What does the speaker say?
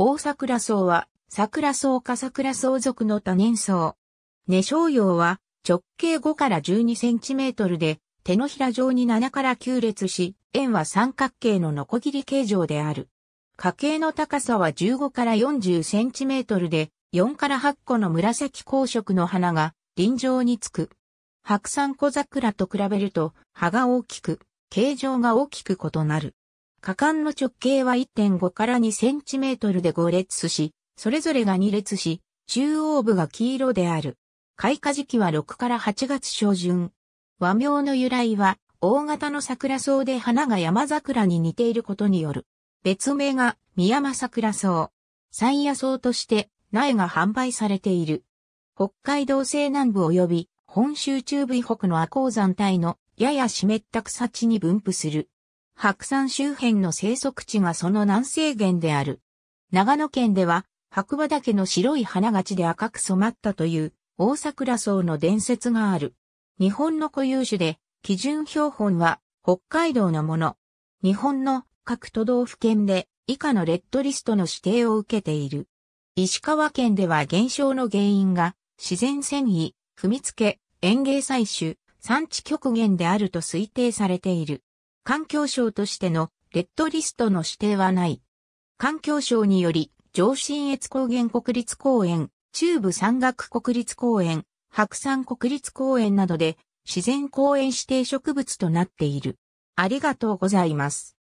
大桜草は、桜草か桜草属の多年草。根小葉は、直径5から12センチメートルで、手のひら状に7から9列し、円は三角形のノコギリ形状である。花形の高さは15から40センチメートルで、4から8個の紫光色の花が、輪状につく。白山小桜と比べると、葉が大きく、形状が大きく異なる。果管の直径は1.5から2センチメートルで5列し、それぞれが2列し、中央部が黄色である。開花時期は6から8月初旬。和名の由来は、大型の桜草で花が山桜に似ていることによる。別名が、三山桜草。山野草として、苗が販売されている。北海道西南部及び、本州中部以北の赤鉱山帯の、やや湿った草地に分布する。白山周辺の生息地がその南西限である。長野県では、白馬岳の白い花がちで赤く染まったという、大桜草の伝説がある。日本の固有種で、基準標本は、北海道のもの。日本の各都道府県で、以下のレッドリストの指定を受けている。石川県では減少の原因が、自然繊維、踏みつけ、園芸採取、産地極限であると推定されている。環境省としてのレッドリストの指定はない。環境省により、上信越高原国立公園、中部山岳国立公園、白山国立公園などで自然公園指定植物となっている。ありがとうございます。